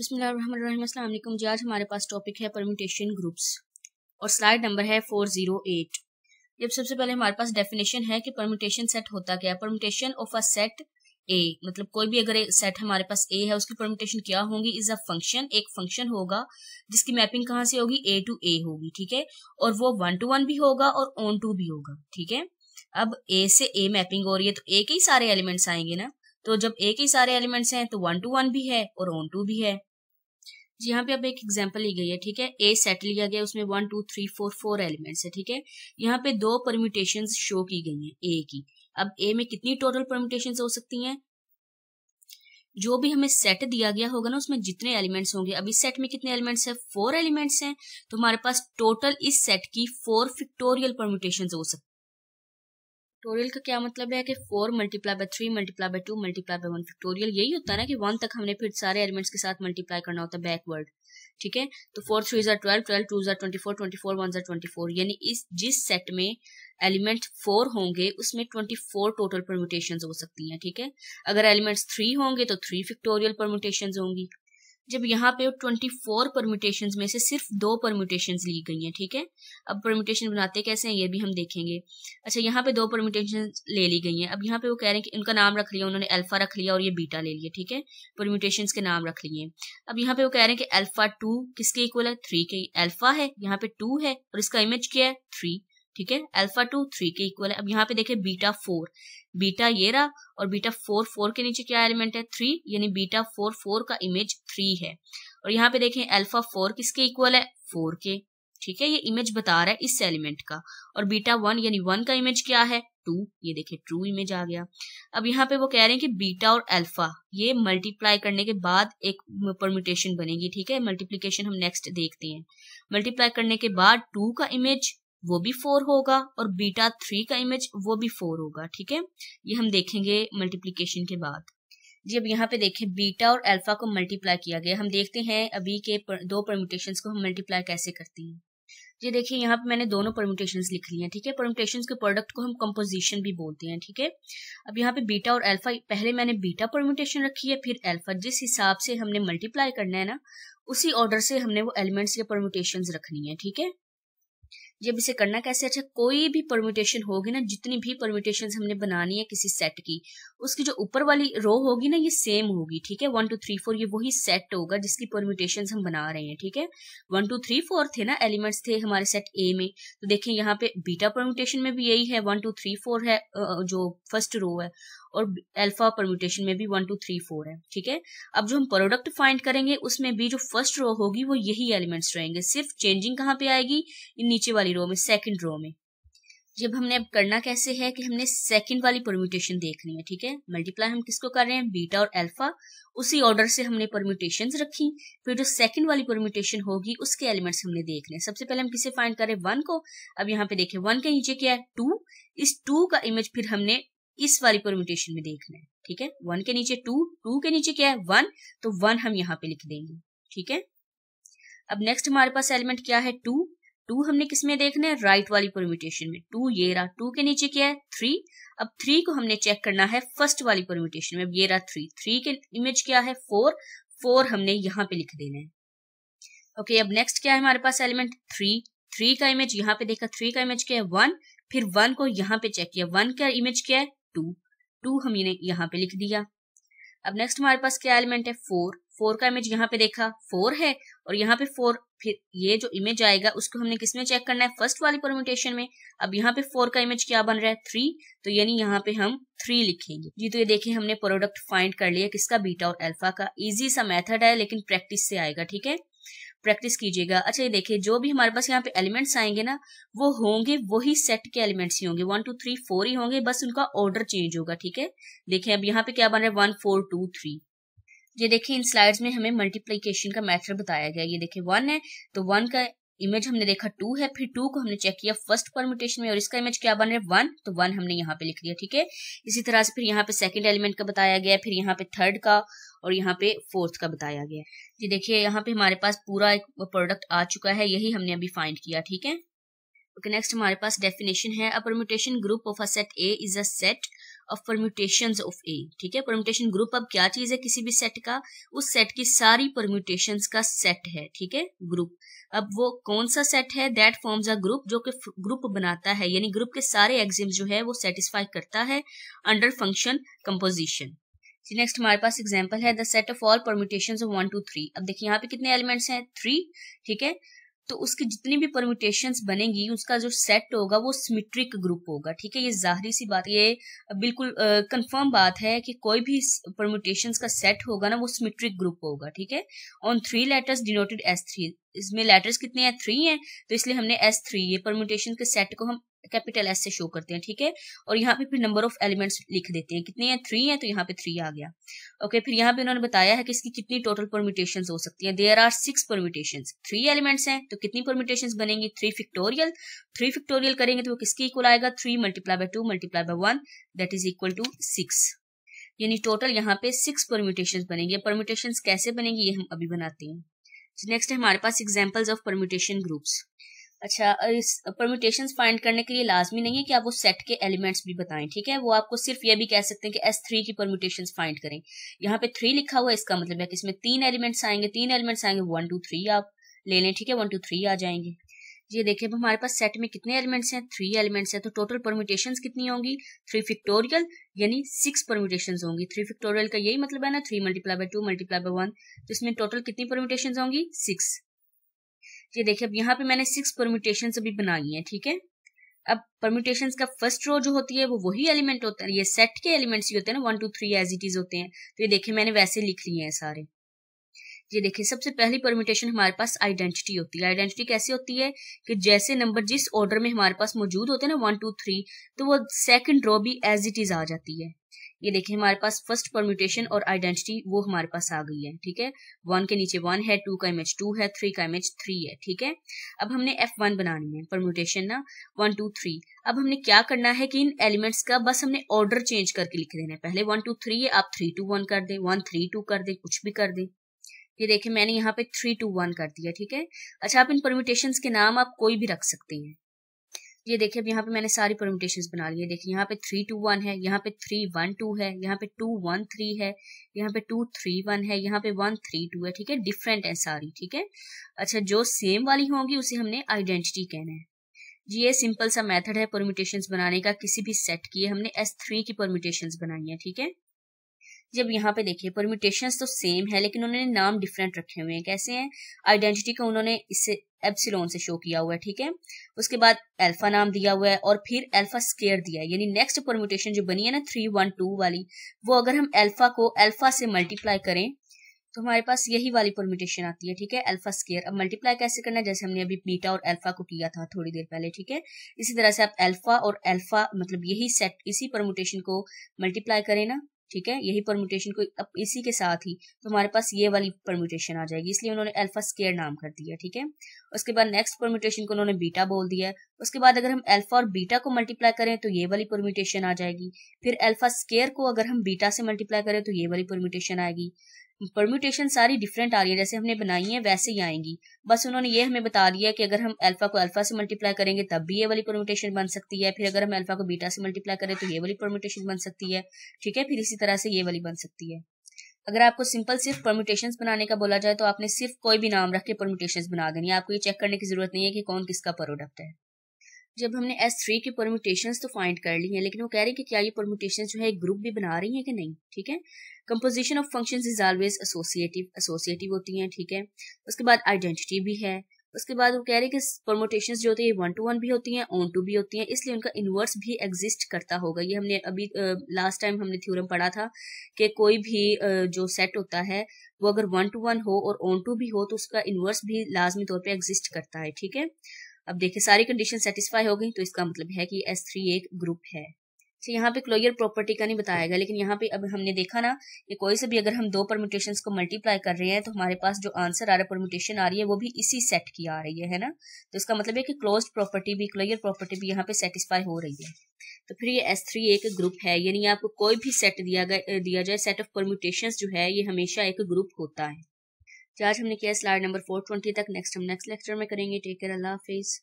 बिस्मिल जी आज हमारे पास टॉपिक है परमिटेशन ग्रुप्स और स्लाइड नंबर है फोर जीरो एट जब सबसे पहले हमारे पास डेफिनेशन है कि परमिटेशन सेट होता क्या है permutation of a set A मतलब कोई भी अगर सेट हमारे पास ए है उसकी परमिटेशन क्या होगी इज अ फंक्शन एक फंक्शन होगा जिसकी मैपिंग कहाँ से होगी ए टू ए होगी ठीक है और वो वन टू वन भी होगा और ऑन टू भी होगा ठीक है अब ए से ए मैपिंग हो रही है तो ए के ही सारे एलिमेंट्स आएंगे ना तो जब ए के सारे एलिमेंट्स हैं तो वन टू वन भी है और ऑन टू भी है यहाँ पे अब एक एग्जाम्पल ली गई है ठीक है ए सेट लिया गया उसमें one two three four four elements है ठीक है यहाँ पे दो परम्यूटेशन शो की गई है ए की अब ए में कितनी टोटल परम्यूटेशन हो सकती हैं जो भी हमें सेट दिया गया होगा ना उसमें जितने एलिमेंट्स होंगे अब इस सेट में कितने एलिमेंट्स हैं फोर एलिमेंट्स हैं तो हमारे पास टोटल इस सेट की फोर फिक्टोरियल परम्यूटेशन हो सकती फैक्टोरियल का क्या मतलब है कि four multiply by three multiply by two multiply by one factorial यही होता है ना कि वन तक हमने फिर सारे एलिमेंट्स के साथ मल्टीप्लाई करना होता है बैकवर्ड ठीक है तो फोर थ्री जार ट्वेल्व ट्वेल्व टू जार twenty four twenty four one जार ट्वेंटी फोर यानी इस जिस सेट में एलिमेंट फोर होंगे उसमें ट्वेंटी फोर टोटल परम्यूटेशन हो सकती हैं ठीक है थीके? अगर एलिमेंट्स थ्री होंगे तो थ्री फिक्टोरियल परम्यूटेशन होंगी जब यहाँ पे 24 परम्यूटेशन में से सिर्फ दो परम्यूटेशन ली गई हैं ठीक है अब परम्यूटेशन बनाते कैसे हैं ये भी हम देखेंगे अच्छा यहाँ पे दो परम्यूटेशन ले ली गई हैं अब यहाँ पे वो कह रहे हैं कि उनका नाम रख लिया उन्होंने अल्फा रख लिया और ये बीटा ले लिया ठीक है परम्यूटेशन के नाम रख लिए अब यहाँ पे वो कह रहे हैं कि अल्फा टू किसके इक्वल है थ्री के अल्फा है यहाँ पे टू है और इसका इमेज क्या है थ्री ठीक है अल्फा टू थ्री के इक्वल है अब यहाँ पे देखे बीटा फोर बीटा ये रहा और बीटा फोर फोर के नीचे क्या एलिमेंट है थ्री यानी बीटा फोर फोर का इमेज थ्री है और यहाँ पे देखें अल्फा फोर किसके इक्वल है फोर के ठीक है ये इमेज बता रहा है इस एलिमेंट का और बीटा वन यानी वन का इमेज क्या है टू ये देखे ट्रू इमेज आ गया अब यहाँ पे वो कह रहे हैं कि बीटा और अल्फा ये मल्टीप्लाई करने के बाद एक परमिटेशन बनेगी ठीक है मल्टीप्लीकेशन हम नेक्स्ट देखते हैं मल्टीप्लाई करने के बाद टू का इमेज वो भी फोर होगा और बीटा थ्री का इमेज वो भी फोर होगा ठीक है ये हम देखेंगे मल्टीप्लीकेशन के बाद जी अब यहाँ पे देखें बीटा और अल्फा को मल्टीप्लाई किया गया हम देखते हैं अभी के पर, दो परम्यूटेशन को हम मल्टीप्लाई कैसे करते हैं जी देखिए यहाँ पे मैंने दोनों परम्यूटेशन लिख लिया हैं ठीक है परम्यूटेशन के प्रोडक्ट को हम कंपोजिशन भी बोलते हैं ठीक है अब यहाँ पे बीटा और अल्फा पहले मैंने बीटा परम्यूटेशन रखी है फिर अल्फा जिस हिसाब से हमने मल्टीप्लाई करना है ना उसी ऑर्डर से हमने वो एलिमेंट्स के परम्यूटेशन रखनी है ठीक है जब इसे करना कैसे अच्छा कोई भी परम्यूटेशन होगी ना जितनी भी परम्यूटेशन हमने बनानी है किसी सेट की उसकी जो ऊपर वाली रो होगी ना ये सेम होगी ठीक है वन टू थ्री फोर ये वही सेट होगा जिसकी परम्यूटेशन हम बना रहे हैं ठीक है वन टू थ्री फोर थे ना एलिमेंट्स थे हमारे सेट ए में तो देखें यहाँ पे बीटा परम्यूटेशन में भी यही है वन टू थ्री फोर है जो फर्स्ट रो है और अल्फा परम्यूटेशन में भी वन टू थ्री फोर है ठीक है अब जो हम प्रोडक्ट फाइंड करेंगे उसमें भी जो फर्स्ट रो होगी वो यही एलिमेंट्स रहेंगे सिर्फ चेंजिंग कहाँ पे आएगी इन नीचे वाली रो में सेकंड रो में जब हमने अब करना कैसे है कि हमने सेकंड वाली परम्यूटेशन देखनी है ठीक है मल्टीप्लाई हम किसको कर रहे हैं बीटा और एल्फा उसी ऑर्डर से हमने परम्यूटेशन रखी फिर जो सेकंड वाली परम्यूटेशन होगी उसके एलिमेंट्स हमने देखने सबसे पहले हम किसे फाइंड करें वन को अब यहाँ पे देखें वन के नीचे क्या है टू इस टू का इमेज फिर हमने इस वाली परम्यूटेशन में देखना है ठीक है वन के नीचे टू टू के नीचे क्या है वन तो वन हम यहाँ पे लिख देंगे ठीक है अब नेक्स्ट हमारे पास एलिमेंट क्या है टू टू हमने किसमें देखना है राइट वाली परम्यूटेशन में टू ये रहा टू के नीचे क्या है थ्री अब थ्री को हमने चेक करना है फर्स्ट वाली परम्यूटेशन में अब ये रहा थ्री थ्री के इमेज क्या है फोर फोर हमने यहाँ पे लिख देना है ओके okay, अब नेक्स्ट क्या है हमारे पास एलिमेंट थ्री थ्री का इमेज यहाँ पे देखा थ्री का इमेज क्या है वन फिर वन को यहाँ पे चेक किया वन का इमेज क्या है टू टू हमने यहाँ पे लिख दिया अब नेक्स्ट हमारे पास क्या एलिमेंट है फोर फोर का इमेज यहाँ पे देखा फोर है और यहाँ पे फोर फिर ये जो इमेज आएगा उसको हमने किसमें चेक करना है फर्स्ट वाली परम्यूटेशन में अब यहाँ पे फोर का इमेज क्या बन रहा है थ्री तो यानी यहाँ पे हम थ्री लिखेंगे जी तो ये देखिए हमने प्रोडक्ट फाइंड कर लिया किसका बीटा और एल्फा का इजी सा मेथड है लेकिन प्रैक्टिस से आएगा ठीक है प्रैक्टिस कीजिएगा अच्छा ये देखिए जो भी हमारे पास यहाँ पे एलिमेंट्स आएंगे ना वो होंगे वही सेट के एलिमेंट्स ही होंगे वन टू थ्री फोर ही होंगे बस उनका ऑर्डर चेंज होगा ठीक है देखिए अब यहाँ पे क्या बन रहा है वन फोर टू थ्री ये देखिए इन स्लाइड्स में हमें मल्टीप्लीकेशन का मैथड बताया गया ये देखिए वन है तो वन का इमेज हमने देखा टू है फिर टू को हमने चेक किया फर्स्ट परमिटेशन में और इसका इमेज क्या बन रहा है वन तो वन हमने यहाँ पे लिख दिया ठीक है इसी तरह से फिर यहाँ पे सेकंड एलिमेंट का बताया गया फिर यहाँ पे थर्ड का और यहाँ पे फोर्थ का बताया गया जी देखिए यहाँ पे हमारे पास पूरा एक प्रोडक्ट आ चुका है यही हमने अभी फाइंड किया ठीक है ओके नेक्स्ट हमारे पास डेफिनेशन है a permutation group of a set A is a set of permutation of A ठीक है परम्यूटेशन ग्रुप अब क्या चीज है किसी भी सेट का उस सेट की सारी परम्यूटेशन का सेट है ठीक है ग्रुप अब वो कौन सा सेट है दैट फॉर्म्स अ ग्रुप जो कि ग्रुप बनाता है यानी ग्रुप के सारे एग्जाम जो है वो सेटिस्फाई करता है under function composition see next हमारे पास एग्जाम्पल है the set of all permutation of one two three अब देखिए यहाँ पे कितने एलिमेंट्स हैं थ्री ठीक है तो उसकी जितनी भी परम्यूटेशन बनेगी उसका जो सेट होगा वो सिमिट्रिक ग्रुप होगा ठीक है ये जाहरी सी बात ये बिल्कुल कंफर्म बात है कि कोई भी परम्यूटेशन का सेट होगा ना वो सिमिट्रिक ग्रुप होगा ठीक है on three letters denoted S three इसमें लेटर्स कितने हैं थ्री हैं तो इसलिए हमने एस थ्री ये परम्यूटेशन के सेट को हम कैपिटल एस से शो करते हैं ठीक है और यहाँ पे फिर नंबर ऑफ एलिमेंट्स लिख देते हैं कितने हैं थ्री हैं तो यहाँ पे थ्री आ गया ओके फिर यहाँ पे उन्होंने बताया है कि इसकी कितनी टोटल परमिटेशन हो सकती है there are six permutation three elements हैं तो कितनी परमिटेशन बनेंगी थ्री फिक्टोरियल थ्री फिक्टोरियल करेंगे तो वो किसके इक्वल आएगा three multiply by two multiply by one that is equal to six यानी टोटल यहाँ पे सिक्स परमिटेशन बनेंगे परमिटेशन कैसे बनेंगी ये हम अभी बनाते हैं नेक्स्ट है हमारे पास एग्जाम्पल्स ऑफ परमिटेशन ग्रुप्स अच्छा इस परमिटेशन फाइंड करने के लिए लाजमी नहीं है कि आप वो सेट के एलिमेंट्स भी बताएं ठीक है वो आपको सिर्फ ये भी कह सकते हैं कि एस थ्री की परमिटेशन फाइंड करें यहाँ पे थ्री लिखा हुआ है इसका मतलब है कि इसमें तीन एलिमेंट्स आएंगे तीन एलिमेंट्स आएंगे वन टू थ्री आप ले लें ठीक है वन टू थ्री आ जाएंगे ये देखिए अब हमारे पास सेट में कितने एलिमेंट्स हैं थ्री एलिमेंट्स हैं तो टोटल परम्यूटेशन कितनी होंगी थ्री फिक्टोरियल यानी सिक्स परमिटेशन होंगी थ्री फिक्टोरियल का यही मतलब है ना three multiply by two multiply by one तो इसमें टोटल कितनी परमिटेशन होंगी सिक्स ये देखिए अब यहाँ पे मैंने सिक्स परम्यूटेशन अभी बनाई है ठीक है अब परम्यूटेशन का फर्स्ट रो जो होती है वो वही एलिमेंट होता है ये सेट के एलिमेंट्स ही होते हैं ना one two three as it is होते हैं तो ये देखिए मैंने वैसे लिख लिए हैं सारे ये देखिए सबसे पहली परम्यूटेशन हमारे पास आइडेंटिटी होती है आइडेंटिटी कैसे होती है कि जैसे नंबर जिस ऑर्डर में हमारे पास मौजूद होते हैं ना वन टू थ्री तो वो सेकंड रो भी एज इट इज आ जाती है ये देखिए हमारे पास फर्स्ट परम्यूटेशन और आइडेंटिटी वो हमारे पास आ गई है ठीक है वन के नीचे वन है टू का इमेज टू है थ्री का इमेज थ्री है ठीक है अब हमने एफ वन बनानी है परम्यूटेशन ना वन टू थ्री अब हमने क्या करना है कि इन एलिमेंट्स का बस हमने ऑर्डर चेंज करके लिख देना है पहले वन टू थ्री है आप थ्री टू वन कर दे वन थ्री टू कर दे कुछ भी कर दे ये देखें मैंने यहाँ पे थ्री टू वन कर दिया ठीक है अच्छा आप इन परम्यूटेशन के नाम आप कोई भी रख सकते हैं ये देखिए अब यहाँ पे मैंने सारी परमिटेशन बना ली है देखिए यहाँ पे थ्री टू वन है यहाँ पे थ्री वन टू है यहाँ पे टू वन थ्री है यहाँ पे टू थ्री वन है यहाँ पे वन थ्री टू है ठीक है डिफरेंट है सारी ठीक है अच्छा जो सेम वाली होंगी उसे हमने आइडेंटिटी कहना है जी ये सिंपल सा मेथड है परमिटेशन बनाने का किसी भी सेट की हमने एस थ्री की परमिटेशन बनाई है ठीक है जब यहाँ पे देखिए परमिटेशन तो सेम है लेकिन उन्होंने नाम डिफरेंट रखे हुए हैं कैसे हैं आइडेंटिटी को उन्होंने इससे एप्सिलोन से शो किया हुआ है ठीक है उसके बाद एल्फा नाम दिया हुआ है और फिर एल्फा स्केयर दिया है यानी नेक्स्ट परम्यूटेशन जो बनी है ना थ्री वन टू वाली वो अगर हम एल्फा को एल्फा से मल्टीप्लाई करें तो हमारे पास यही वाली परम्यूटेशन आती है ठीक है एल्फा स्केयर अब मल्टीप्लाई कैसे करना है जैसे हमने अभी बीटा और एल्फा को किया था थोड़ी देर पहले ठीक है इसी तरह से आप एल्फा और एल्फा मतलब यही सेट इसी परम्यूटेशन को मल्टीप्लाई करें ना ठीक है यही परम्यूटेशन को अब इसी के साथ ही तो हमारे पास ये वाली परम्यूटेशन आ जाएगी इसलिए उन्होंने अल्फा स्केयर नाम कर दिया ठीक है उसके बाद नेक्स्ट परम्यूटेशन को उन्होंने बीटा बोल दिया है उसके बाद अगर हम अल्फा और बीटा को मल्टीप्लाई करें तो ये वाली परम्यूटेशन आ जाएगी फिर अल्फा स्केयर को अगर हम बीटा से मल्टीप्लाई करें तो ये वाली परम्यूटेशन आएगी परम्यूटेशन सारी डिफरेंट आ रही है जैसे हमने बनाई है वैसे ही आएंगी बस उन्होंने ये हमें बता दिया कि अगर हम अल्फा को अल्फा से मल्टीप्लाई करेंगे तब भी ये वाली परम्यूटेशन बन सकती है फिर अगर हम अल्फा को बीटा से मल्टीप्लाई करें तो ये वाली परम्यूटेशन बन सकती है ठीक है फिर इसी तरह से ये वाली बन सकती है अगर आपको सिंपल सिर्फ परम्यूटेशन बनाने का बोला जाए तो आपने सिर्फ कोई भी नाम रख के परम्यूटेशन बना देनी है आपको ये चेक करने की जरूरत नहीं है कि कौन किसका प्रोडक्ट है जब हमने एस थ्री की परम्यूटेशन तो फाइंड कर ली है लेकिन वो कह रहे हैं कि क्या ये परम्यूटेशन जो है एक ग्रुप भी बना रही है कि नहीं ठीक है composition of function is always associative associative होती हैं ठीक है उसके बाद आइडेंटिटी भी है उसके बाद वो कह रहे हैं कि परमोटेशन जो होते हैं वन टू वन भी होती हैं ऑन टू भी होती हैं इसलिए उनका इन्वर्स भी एग्जिस्ट करता होगा ये हमने अभी लास्ट टाइम हमने थ्योरम पढ़ा था कि कोई भी जो सेट होता है वो अगर वन टू वन हो और ऑन टू भी हो तो उसका इन्वर्स भी लाजमी तौर पर एग्जिस्ट करता है ठीक है अब देखिए सारी कंडीशन सेटिस्फाई हो गई तो इसका मतलब है कि एस थ्री एक ग्रुप है तो यहाँ पे क्लोयर प्रॉपर्टी का नहीं बताया गया लेकिन यहाँ पे अब हमने देखा ना कि कोई से भी अगर हम दो परम्यूटेशन को मल्टीप्लाई कर रहे हैं तो हमारे पास जो आंसर आ रहा है परम्यूटेशन आ रही है वो भी इसी सेट की आ रही है, है ना तो इसका मतलब है कि क्लोज प्रॉपर्टी भी क्लोयर प्रॉपर्टी भी यहाँ पे सेटिस्फाई हो रही है तो फिर ये एस थ्री एक ग्रुप है यानी आपको कोई भी सेट दिया गया दिया जाए सेट ऑफ परम्यूटेशन जो है ये हमेशा एक ग्रुप होता है जो आज हमने किया स्लाइड नंबर फोर ट्वेंटी तक नेक्स्ट हम नेक्स्ट लेक्चर में करेंगे टेक केयर अल्लाह हाफिज़